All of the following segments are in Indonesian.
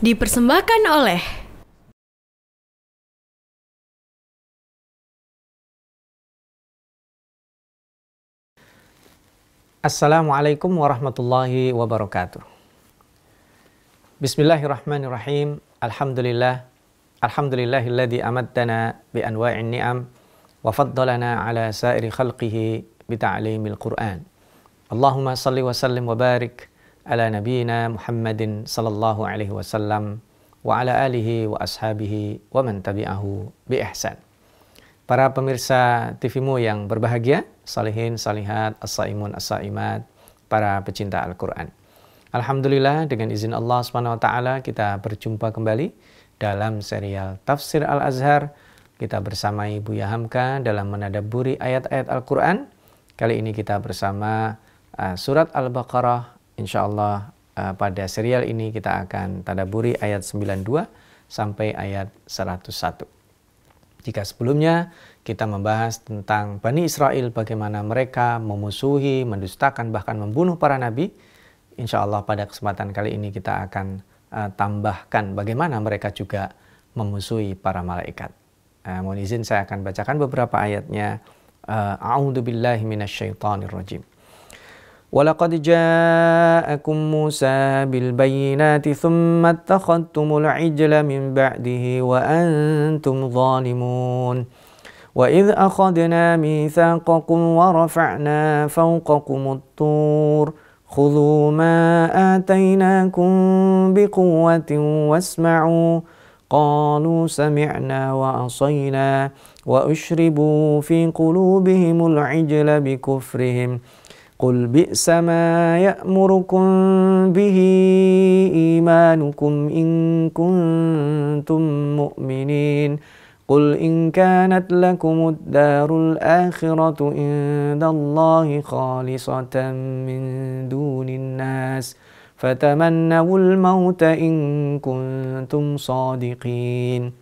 Dipersembahkan oleh Assalamualaikum warahmatullahi wabarakatuh. Bismillahirrahmanirrahim. Alhamdulillah. Alhamdulillahilladzi amaddana bi anwa'in ni'am wa faddalana ala sa'iri khalqihi bi ta'limil Qur'an. Allahumma salli wa sallim wa barik ala nabiyyina Muhammadin sallallahu alaihi wasallam wa ala alihi wa ashabihi wa man tabi'ahu bi ihsan. Para pemirsa TVMU yang berbahagia, salihin, salihat, as-saimun, as-saimat, para pecinta Al-Quran. Alhamdulillah dengan izin Allah SWT kita berjumpa kembali dalam serial Tafsir Al-Azhar. Kita bersama Ibu Yahamka dalam menadaburi ayat-ayat Al-Quran. Kali ini kita bersama uh, surat Al-Baqarah Insya Allah uh, eh, pada serial ini kita akan tadaburi ayat 92 sampai ayat 101. Jika sebelumnya kita membahas tentang Bani Israel bagaimana mereka memusuhi, mendustakan, bahkan membunuh para nabi, insya Allah pada kesempatan kali ini kita akan uh, tambahkan bagaimana mereka juga memusuhi para malaikat. Uh, mohon izin saya akan bacakan beberapa ayatnya. Uh, A'udzubillahiminasyaitonirrojim. rajim. ولقد جاءكم موسى بالبينات ثم اتخذتم العجل من بعده وأنتم ظالمون وإذ أخذنا ميثاقكم ورفعنا فوقكم الطور خذوا ما آتيناكم بقوة واسمعوا قالوا سمعنا وعصينا وأشربوا في قلوبهم العجل بكفرهم ۖ قل بئس ما يأمركم به إيمانكم إن كنتم مؤمنين قل إن كانت لكم الدار الآخرة عند الله خالصة من دون الناس فتمنوا الموت إن كنتم صادقين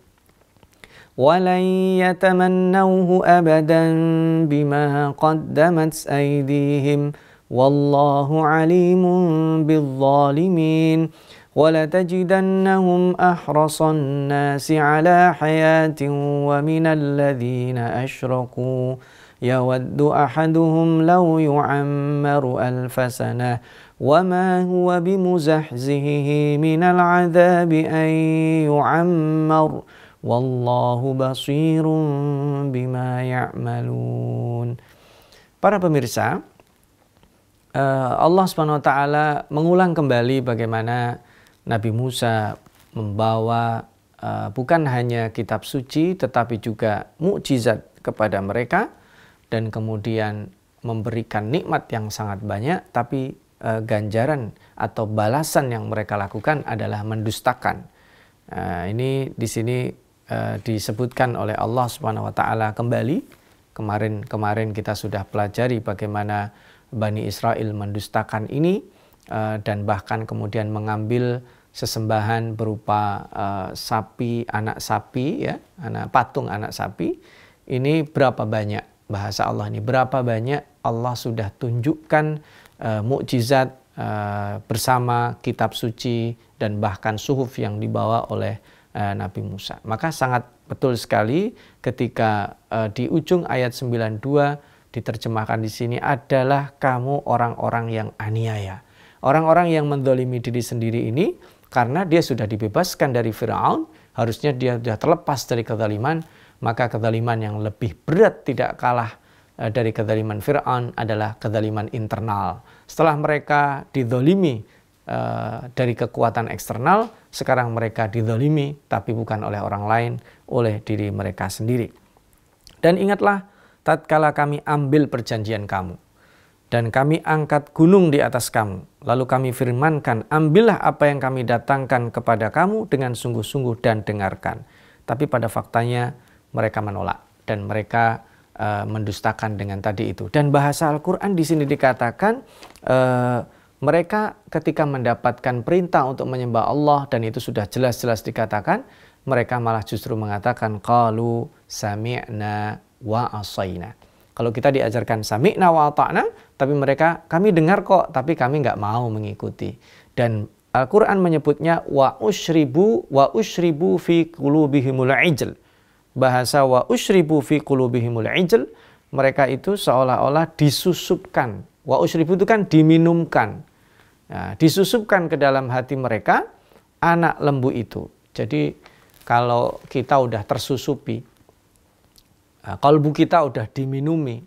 ولن يتمنوه أبدا بما قدمت أيديهم والله عليم بالظالمين ولتجدنهم أحرص الناس على حياة ومن الذين أشركوا يود أحدهم لو يعمر ألف سنة وما هو بمزحزهه من العذاب أن يعمر ۖ Wallahu basirun bima ya'malun. Para pemirsa, eh, Allah Subhanahu wa taala mengulang kembali bagaimana Nabi Musa membawa eh, bukan hanya kitab suci tetapi juga mukjizat kepada mereka dan kemudian memberikan nikmat yang sangat banyak tapi eh, ganjaran atau balasan yang mereka lakukan adalah mendustakan. Nah, ini di sini Eh, disebutkan oleh Allah Subhanahu wa taala kembali. Kemarin-kemarin kita sudah pelajari bagaimana Bani Israel mendustakan ini uh, dan bahkan kemudian mengambil sesembahan berupa uh, sapi anak sapi ya, anak patung anak sapi. Ini berapa banyak bahasa Allah ini berapa banyak Allah sudah tunjukkan uh, mukjizat uh, bersama kitab suci dan bahkan suhuf yang dibawa oleh uh, Nabi Musa. Maka sangat betul sekali ketika uh, di ujung ayat 92 diterjemahkan di sini adalah kamu orang-orang yang aniaya. Orang-orang yang mendolimi diri sendiri ini karena dia sudah dibebaskan dari Fir'aun, harusnya dia sudah terlepas dari kezaliman, maka kezaliman yang lebih berat tidak kalah eh, dari kezaliman Fir'aun adalah kezaliman internal. Setelah mereka didolimi uh, dari kekuatan eksternal, sekarang mereka didolimi, tapi bukan oleh orang lain, oleh diri mereka sendiri. Dan ingatlah, tatkala kami ambil perjanjian kamu, dan kami angkat gunung di atas kamu. Lalu kami firmankan, ambillah apa yang kami datangkan kepada kamu dengan sungguh-sungguh dan dengarkan. Tapi pada faktanya mereka menolak dan mereka uh, mendustakan dengan tadi itu. Dan bahasa Al-Quran di sini dikatakan uh, mereka ketika mendapatkan perintah untuk menyembah Allah dan itu sudah jelas-jelas dikatakan, mereka malah justru mengatakan qalu sami'na wa asayna. Kalau kita diajarkan sami'na wa ta'na, tapi mereka kami dengar kok, tapi kami nggak mau mengikuti. Dan Al-Quran menyebutnya wa ushribu wa ushribu fi qulubihimul ijl. Bahasa wa ushribu fi qulubihimul ijl, mereka itu seolah-olah disusupkan. Wa ushribu itu kan diminumkan. Nah, disusupkan ke dalam hati mereka anak lembu itu. Jadi kalau kita udah tersusupi, nah, kalbu kita udah diminumi,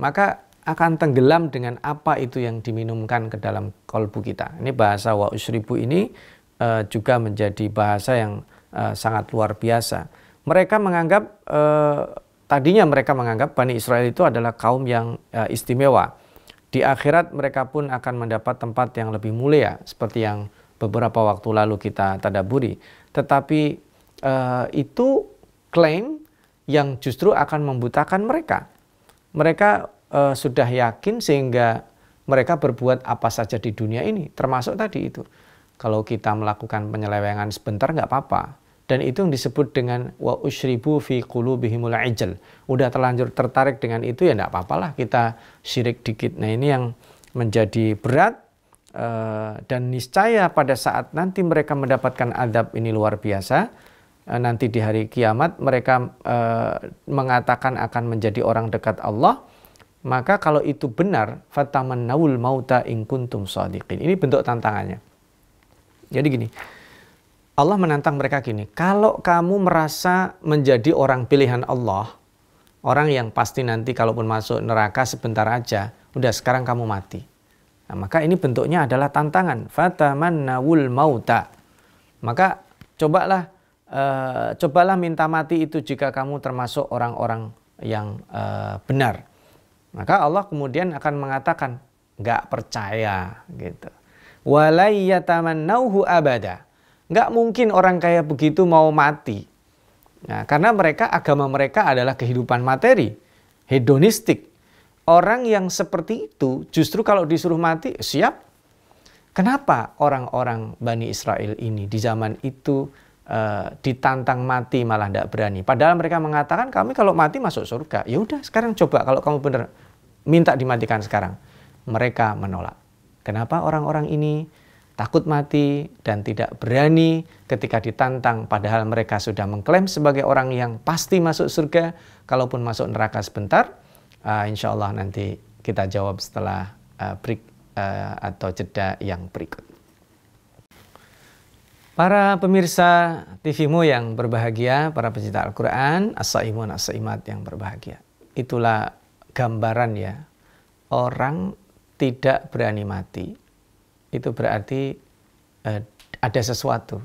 maka akan tenggelam dengan apa itu yang diminumkan ke dalam kalbu kita. Ini bahasa wa usribu ini uh, juga menjadi bahasa yang uh, sangat luar biasa. Mereka menganggap uh, tadinya mereka menganggap Bani Israel itu adalah kaum yang istimewa di akhirat mereka pun akan mendapat tempat yang lebih mulia seperti yang beberapa waktu lalu kita tadaburi. Tetapi uh, itu klaim yang justru akan membutakan mereka. Mereka uh, sudah yakin sehingga mereka berbuat apa saja di dunia ini, termasuk tadi itu. Kalau kita melakukan penyelewengan sebentar nggak apa-apa, dan itu yang disebut dengan wa ushribu fi qulubihimul ajal. Udah terlanjur tertarik dengan itu ya enggak apa-apalah kita syirik dikit. Nah, ini yang menjadi berat eh, dan niscaya pada saat nanti mereka mendapatkan adab ini luar biasa eh, nanti di hari kiamat mereka eh, mengatakan akan menjadi orang dekat Allah maka kalau itu benar fataman naul mauta in kuntum sadiqin ini bentuk tantangannya jadi gini Allah menantang mereka gini, kalau kamu merasa menjadi orang pilihan Allah, orang yang pasti nanti kalaupun masuk neraka sebentar aja, udah sekarang kamu mati. Nah, maka ini bentuknya adalah tantangan. Fatamannawul mauta. Maka cobalah uh, cobalah minta mati itu jika kamu termasuk orang-orang yang uh, benar. Maka Allah kemudian akan mengatakan nggak percaya gitu. Walayatamannauhu abada. Nggak mungkin orang kaya begitu mau mati. Nah, karena mereka agama mereka adalah kehidupan materi, hedonistik. Orang yang seperti itu justru kalau disuruh mati siap. Kenapa orang-orang Bani Israel ini di zaman itu uh, ditantang mati malah tidak berani? Padahal mereka mengatakan kami kalau mati masuk surga. Ya udah sekarang coba kalau kamu benar minta dimatikan sekarang. Mereka menolak. Kenapa orang-orang ini takut mati dan tidak berani ketika ditantang padahal mereka sudah mengklaim sebagai orang yang pasti masuk surga kalaupun masuk neraka sebentar uh, ah, insya Allah nanti kita jawab setelah uh, break uh, atau jeda yang berikut Para pemirsa TVmu yang berbahagia, para pencinta Al-Quran, asaimun asaimat yang berbahagia. Itulah gambaran ya, orang tidak berani mati itu berarti eh, ada sesuatu.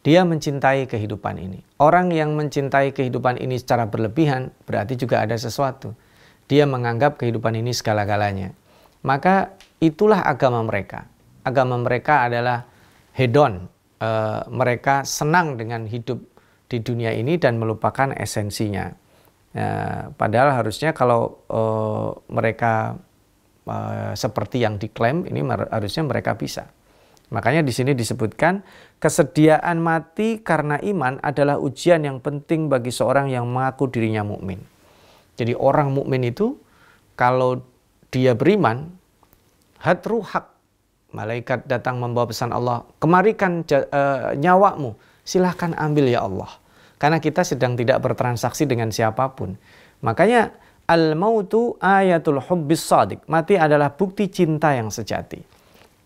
Dia mencintai kehidupan ini. Orang yang mencintai kehidupan ini secara berlebihan berarti juga ada sesuatu. Dia menganggap kehidupan ini segala-galanya. Maka itulah agama mereka. Agama mereka adalah hedon. E, mereka senang dengan hidup di dunia ini dan melupakan esensinya. E, padahal harusnya kalau e, mereka Eh, seperti yang diklaim ini harusnya mereka bisa. Makanya di sini disebutkan kesediaan mati karena iman adalah ujian yang penting bagi seorang yang mengaku dirinya mukmin. Jadi orang mukmin itu kalau dia beriman, hak malaikat datang membawa pesan Allah, kemarikan eh, nyawamu, silahkan ambil ya Allah. Karena kita sedang tidak bertransaksi dengan siapapun. Makanya Al-mautu ayatul hubbis sadiq. Mati adalah bukti cinta yang sejati.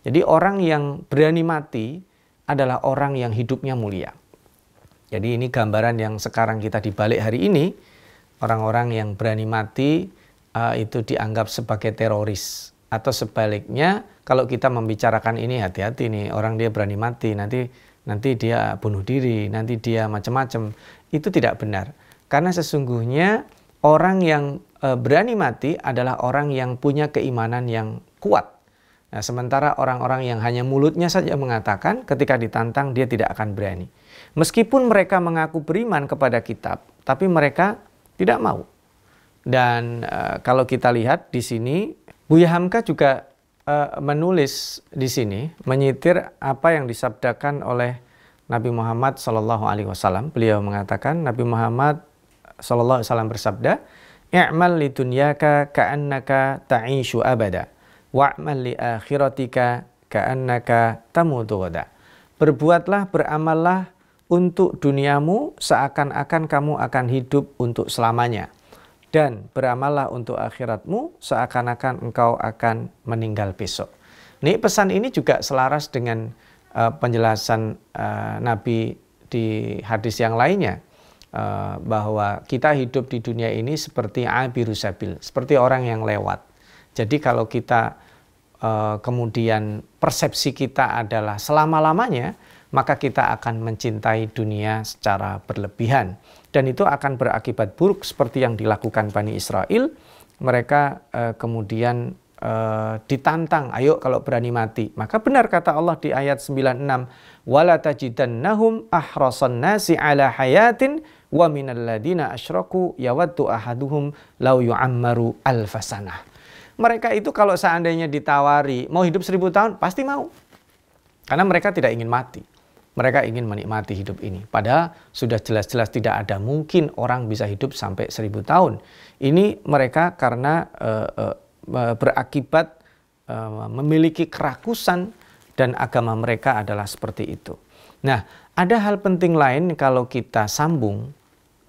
Jadi orang yang berani mati adalah orang yang hidupnya mulia. Jadi ini gambaran yang sekarang kita dibalik hari ini. Orang-orang yang berani mati uh, itu dianggap sebagai teroris. Atau sebaliknya kalau kita membicarakan ini hati-hati nih orang dia berani mati nanti nanti dia bunuh diri nanti dia macam-macam itu tidak benar karena sesungguhnya orang yang eh, berani mati adalah orang yang punya keimanan yang kuat. Nah, sementara orang-orang yang hanya mulutnya saja mengatakan, ketika ditantang dia tidak akan berani. Meskipun mereka mengaku beriman kepada kitab, tapi mereka tidak mau. Dan e, kalau kita lihat di sini, Buya Hamka juga e, menulis di sini, menyitir apa yang disabdakan oleh Nabi Muhammad SAW. Beliau mengatakan Nabi Muhammad Sallallahu Alaihi Wasallam bersabda, "I'mal li dunyaka ka'annaka ta'ishu abada, wa'mal li akhiratika ka'annaka tamutu ghada." Berbuatlah, beramallah untuk duniamu seakan-akan kamu akan hidup untuk selamanya dan beramallah untuk akhiratmu seakan-akan engkau akan meninggal besok. Ini pesan ini juga selaras dengan uh, penjelasan uh, Nabi di hadis yang lainnya. Eh, bahwa kita hidup di dunia ini seperti abirusabil, seperti orang yang lewat. Jadi kalau kita eh, kemudian persepsi kita adalah selama-lamanya, maka kita akan mencintai dunia secara berlebihan. Dan itu akan berakibat buruk seperti yang dilakukan Bani Israel. Mereka eh, kemudian ditantang, ayo kalau berani mati. Maka benar kata Allah di ayat 96, وَلَا تَجِدَنَّهُمْ ahrasan nasi ala hayatin wa minal ladina asyraku yawaddu ahaduhum lau yu'ammaru alfasanah. Mereka itu kalau seandainya ditawari mau hidup seribu tahun pasti mau. Karena mereka tidak ingin mati. Mereka ingin menikmati hidup ini. Padahal sudah jelas-jelas tidak ada mungkin orang bisa hidup sampai seribu tahun. Ini mereka karena uh, uh, berakibat uh, memiliki kerakusan dan agama mereka adalah seperti itu. Nah, ada hal penting lain kalau kita sambung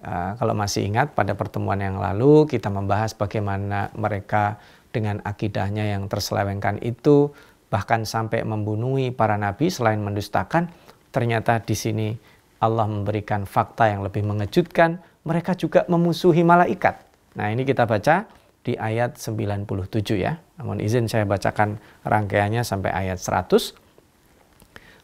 Ah, kalau masih ingat pada pertemuan yang lalu kita membahas bagaimana mereka dengan akidahnya yang terselewengkan itu bahkan sampai membunuhi para nabi selain mendustakan ternyata di sini Allah memberikan fakta yang lebih mengejutkan mereka juga memusuhi malaikat. Nah, ini kita baca di ayat 97 ya. Namun izin saya bacakan rangkaiannya sampai ayat 100.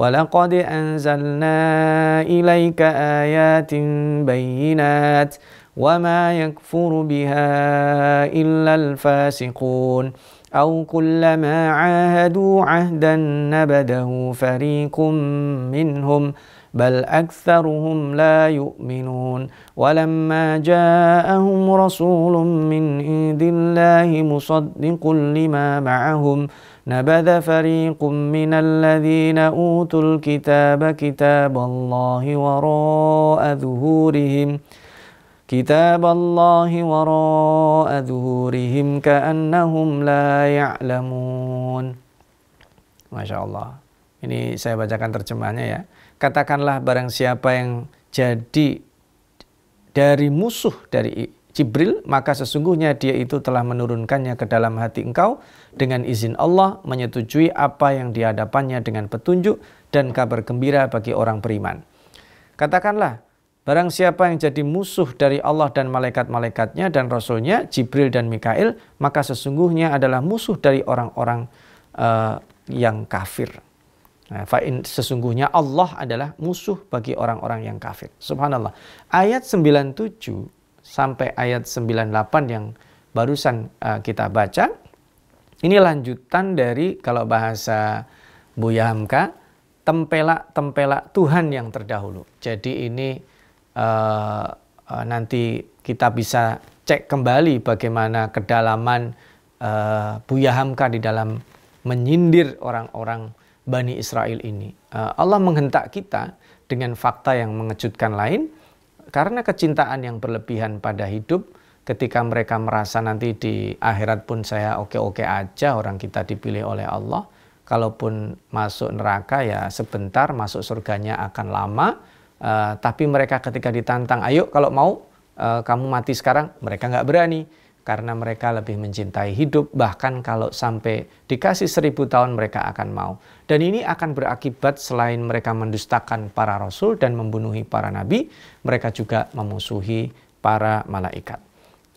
ولقد أنزلنا إليك آيات بينات وما يكفر بها إلا الفاسقون أو كلما عاهدوا عهدا نبده فريق منهم بل أكثرهم لا يؤمنون ولما جاءهم رسول من عند الله مصدق لما معهم ۖ نبذ فريق من الذين أوتوا الكتاب كتاب الله وراء ظهورهم كتاب الله وراء ظهورهم كأنهم لا يعلمون شاء الله Ini saya bacakan terjemahnya ya Katakanlah barang siapa yang jadi dari musuh dari Jibril Maka sesungguhnya dia itu telah menurunkannya ke dalam hati engkau dengan izin Allah menyetujui apa yang dihadapannya dengan petunjuk dan kabar gembira bagi orang beriman. Katakanlah, barang siapa yang jadi musuh dari Allah dan malaikat-malaikatnya dan rasulnya, Jibril dan Mikail, maka sesungguhnya adalah musuh dari orang-orang uh, yang kafir. Nah, sesungguhnya Allah adalah musuh bagi orang-orang yang kafir. Subhanallah. Ayat 97 sampai ayat 98 yang barusan uh, kita baca ini lanjutan dari kalau bahasa Buya Hamka, tempelak-tempelak Tuhan yang terdahulu. Jadi ini uh, uh, nanti kita bisa cek kembali bagaimana kedalaman uh, eh, Buya Hamka di dalam menyindir orang-orang Bani Israel ini. Uh, Allah menghentak kita dengan fakta yang mengejutkan lain karena kecintaan yang berlebihan pada hidup ketika mereka merasa nanti di akhirat pun saya oke-oke aja orang kita dipilih oleh Allah kalaupun masuk neraka ya sebentar masuk surganya akan lama uh, tapi mereka ketika ditantang ayo kalau mau uh, kamu mati sekarang mereka nggak berani karena mereka lebih mencintai hidup bahkan kalau sampai dikasih seribu tahun mereka akan mau dan ini akan berakibat selain mereka mendustakan para rasul dan membunuhi para nabi mereka juga memusuhi para malaikat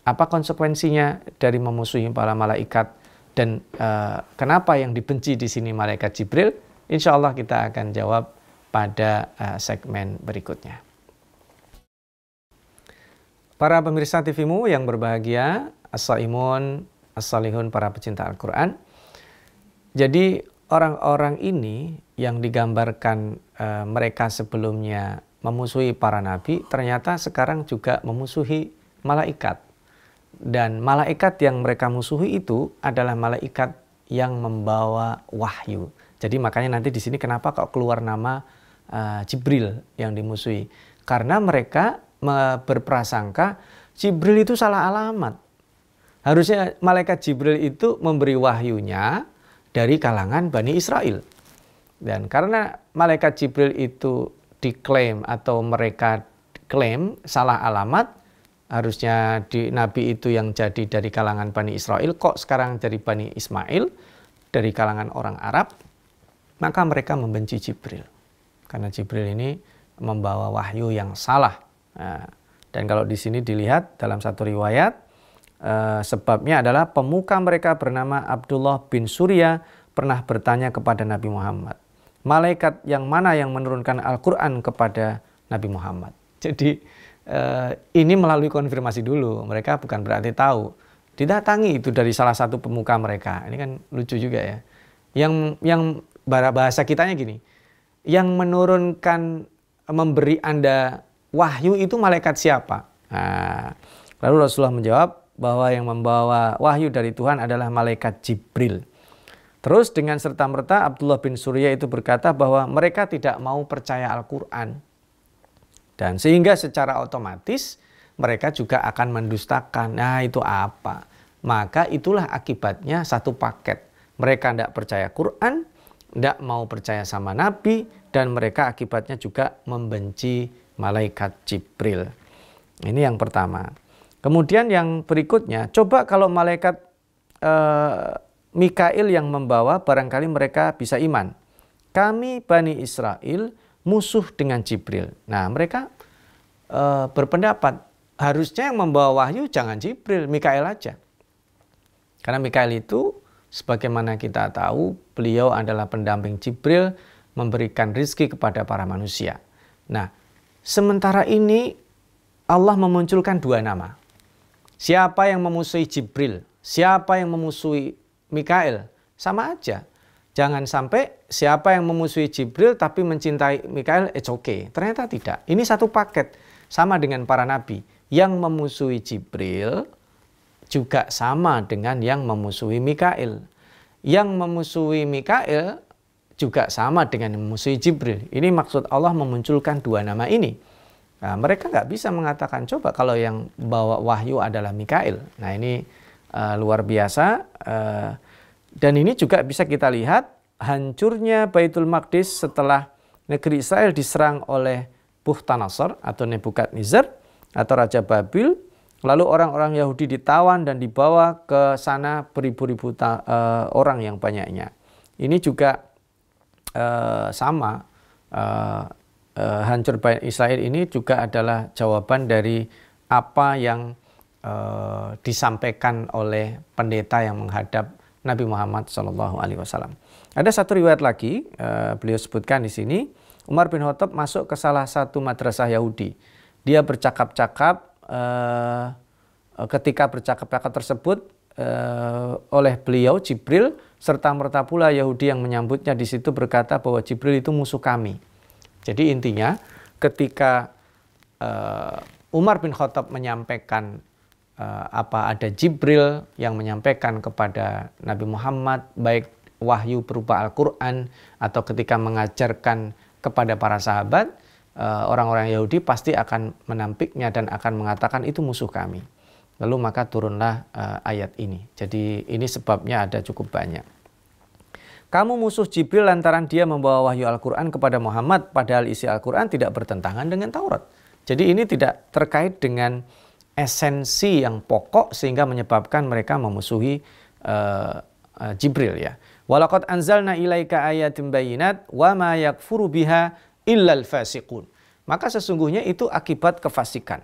apa konsekuensinya dari memusuhi para malaikat dan uh, kenapa yang dibenci di sini malaikat Jibril? Insya Allah kita akan jawab pada uh, segmen berikutnya. Para pemirsa TVMU yang berbahagia, As-Saimun, para pecinta Al-Quran. Jadi orang-orang ini yang digambarkan uh, mereka sebelumnya memusuhi para nabi, ternyata sekarang juga memusuhi malaikat. Dan malaikat yang mereka musuhi itu adalah malaikat yang membawa wahyu. Jadi makanya nanti di sini kenapa kok keluar nama uh, Jibril yang dimusuhi? Karena mereka berprasangka Jibril itu salah alamat. Harusnya malaikat Jibril itu memberi wahyunya dari kalangan Bani Israel. Dan karena malaikat Jibril itu diklaim atau mereka klaim salah alamat, harusnya di, nabi itu yang jadi dari kalangan Bani Israel, kok sekarang dari Bani Ismail, dari kalangan orang Arab, maka mereka membenci Jibril. Karena Jibril ini membawa wahyu yang salah. Nah, dan kalau di sini dilihat dalam satu riwayat, eh, sebabnya adalah pemuka mereka bernama Abdullah bin Surya pernah bertanya kepada Nabi Muhammad, malaikat yang mana yang menurunkan Al-Quran kepada Nabi Muhammad. Jadi eh, ini melalui konfirmasi dulu. Mereka bukan berarti tahu. Didatangi itu dari salah satu pemuka mereka. Ini kan lucu juga ya. Yang yang bahasa kitanya gini. Yang menurunkan memberi Anda wahyu itu malaikat siapa? Nah, lalu Rasulullah menjawab, bahwa yang membawa wahyu dari Tuhan adalah malaikat Jibril. Terus dengan serta-merta Abdullah bin Surya itu berkata bahwa mereka tidak mau percaya Al-Quran. Dan sehingga secara otomatis mereka juga akan mendustakan, nah itu apa? Maka itulah akibatnya satu paket. Mereka tidak percaya Quran, tidak mau percaya sama Nabi, dan mereka akibatnya juga membenci malaikat Jibril. Ini yang pertama. Kemudian yang berikutnya, coba kalau malaikat eh, Mikail yang membawa, barangkali mereka bisa iman. Kami Bani Israel musuh dengan Jibril. Nah, mereka e, berpendapat harusnya yang membawa wahyu jangan Jibril, Mikael aja. Karena Mikael itu sebagaimana kita tahu, beliau adalah pendamping Jibril memberikan rizki kepada para manusia. Nah, sementara ini Allah memunculkan dua nama. Siapa yang memusuhi Jibril? Siapa yang memusuhi Mikael? Sama aja. Jangan sampai siapa yang memusuhi Jibril tapi mencintai Mikael, it's okay. Ternyata tidak. Ini satu paket. Sama dengan para nabi. Yang memusuhi Jibril juga sama dengan yang memusuhi Mikael. Yang memusuhi Mikael juga sama dengan memusuhi Jibril. Ini maksud Allah memunculkan dua nama ini. Nah, mereka nggak bisa mengatakan coba kalau yang bawa wahyu adalah Mikael. Nah ini uh, luar biasa. Uh, dan ini juga bisa kita lihat hancurnya Baitul Maqdis setelah negeri Israel diserang oleh Buhtanasar atau Nebukadnezar atau Raja Babil. Lalu orang-orang Yahudi ditawan dan dibawa ke sana beribu-ribu uh, orang yang banyaknya. Ini juga uh, sama uh, uh, hancur Bait Israel ini juga adalah jawaban dari apa yang uh, disampaikan oleh pendeta yang menghadap Nabi Muhammad Shallallahu Alaihi Wasallam. Ada satu riwayat lagi eh, beliau sebutkan di sini Umar bin Khattab masuk ke salah satu madrasah Yahudi. Dia bercakap-cakap eh, eh, ketika bercakap-cakap tersebut oleh beliau Jibril serta merta pula Yahudi yang menyambutnya di situ berkata bahwa Jibril itu musuh kami. Jadi intinya ketika Umar bin Khattab menyampaikan Eh, apa ada Jibril yang menyampaikan kepada Nabi Muhammad baik wahyu berupa Al-Qur'an atau ketika mengajarkan kepada para sahabat eh, orang-orang Yahudi pasti akan menampiknya dan akan mengatakan itu musuh kami. Lalu maka turunlah eh, ayat ini. Jadi ini sebabnya ada cukup banyak. Kamu musuh Jibril lantaran dia membawa wahyu Al-Quran kepada Muhammad padahal isi Al-Quran tidak bertentangan dengan Taurat. Jadi ini tidak terkait dengan esensi yang pokok sehingga menyebabkan mereka memusuhi uh, uh, Jibril ya. Walakat anzalna ilaika ayatim bayinat wa ma yakfuru biha illal fasiqun. Maka sesungguhnya itu akibat kefasikan.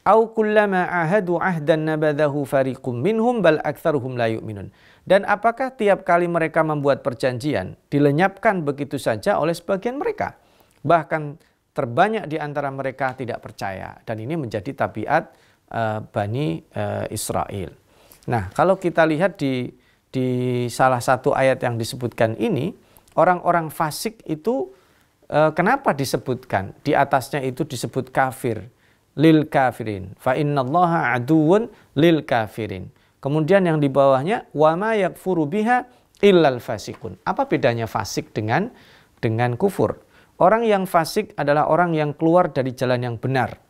Au kullama ahadu ahdan nabadahu fariqum minhum bal aktsaruhum la yu'minun. Dan apakah tiap kali mereka membuat perjanjian dilenyapkan begitu saja oleh sebagian mereka? Bahkan terbanyak di antara mereka tidak percaya dan ini menjadi tabiat Eh, Bani eh, Israel. Nah, kalau kita lihat di di salah satu ayat yang disebutkan ini, orang-orang fasik itu eh, kenapa disebutkan? Di atasnya itu disebut kafir, lil kafirin. Fa innallaha aduun lil kafirin. Kemudian yang di bawahnya wama yakfuru biha illal fasikun. Apa bedanya fasik dengan dengan kufur? Orang yang fasik adalah orang yang keluar dari jalan yang benar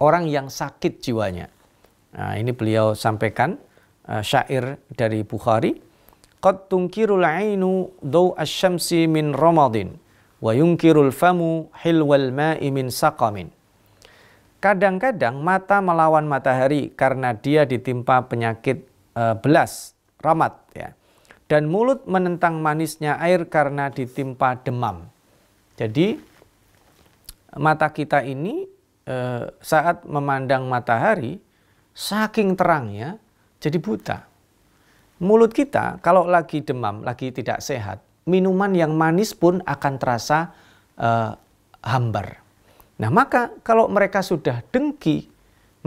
orang yang sakit jiwanya. Nah, ini beliau sampaikan uh, syair dari Bukhari. Qad tungkirul ainu daw asy min ramadin wa yunkirul famu hilwal ma'i min saqamin. Kadang-kadang mata melawan matahari karena dia ditimpa penyakit uh, belas, ramat ya. Dan mulut menentang manisnya air karena ditimpa demam. Jadi mata kita ini Eh, saat memandang matahari, saking terangnya jadi buta. Mulut kita kalau lagi demam, lagi tidak sehat, minuman yang manis pun akan terasa eh, hambar. Nah maka kalau mereka sudah dengki,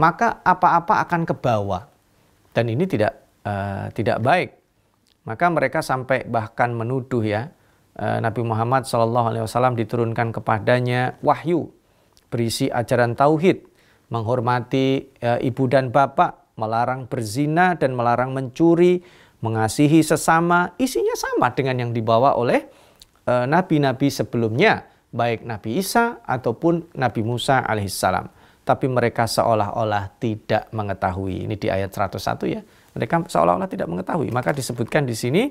maka apa-apa akan ke bawah. Dan ini tidak eh, tidak baik. Maka mereka sampai bahkan menuduh ya eh, Nabi Muhammad SAW diturunkan kepadanya wahyu berisi ajaran tauhid, menghormati e, ibu dan bapak, melarang berzina dan melarang mencuri, mengasihi sesama, isinya sama dengan yang dibawa oleh eh, nabi-nabi sebelumnya, baik Nabi Isa ataupun Nabi Musa alaihissalam. Tapi mereka seolah-olah tidak mengetahui. Ini di ayat 101 ya. Mereka seolah-olah tidak mengetahui. Maka disebutkan di sini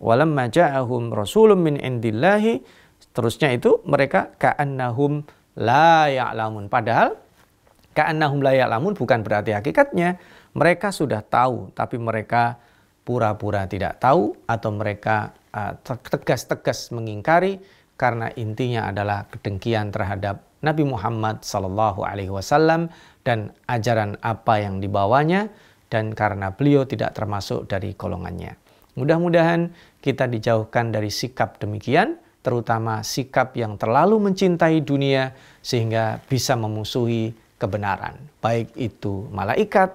walamma ja'ahum rasulun min indillahi terusnya itu mereka nahum la ya'lamun. Padahal ka'annahum la ya'lamun bukan berarti hakikatnya mereka sudah tahu tapi mereka pura-pura tidak tahu atau mereka tegas-tegas uh, mengingkari karena intinya adalah kedengkian terhadap Nabi Muhammad Sallallahu Alaihi Wasallam dan ajaran apa yang dibawanya dan karena beliau tidak termasuk dari golongannya. Mudah-mudahan kita dijauhkan dari sikap demikian terutama sikap yang terlalu mencintai dunia sehingga bisa memusuhi kebenaran, baik itu malaikat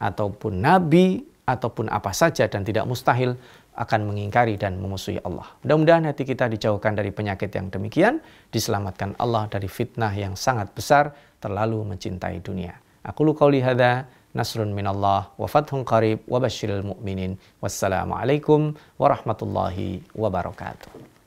ataupun nabi ataupun apa saja dan tidak mustahil akan mengingkari dan memusuhi Allah. Mudah-mudahan hati kita dijauhkan dari penyakit yang demikian, diselamatkan Allah dari fitnah yang sangat besar terlalu mencintai dunia. Aku lu lihada nasrun minallah wa fathun qarib wa basyiril mu'minin. Wassalamualaikum warahmatullahi wabarakatuh.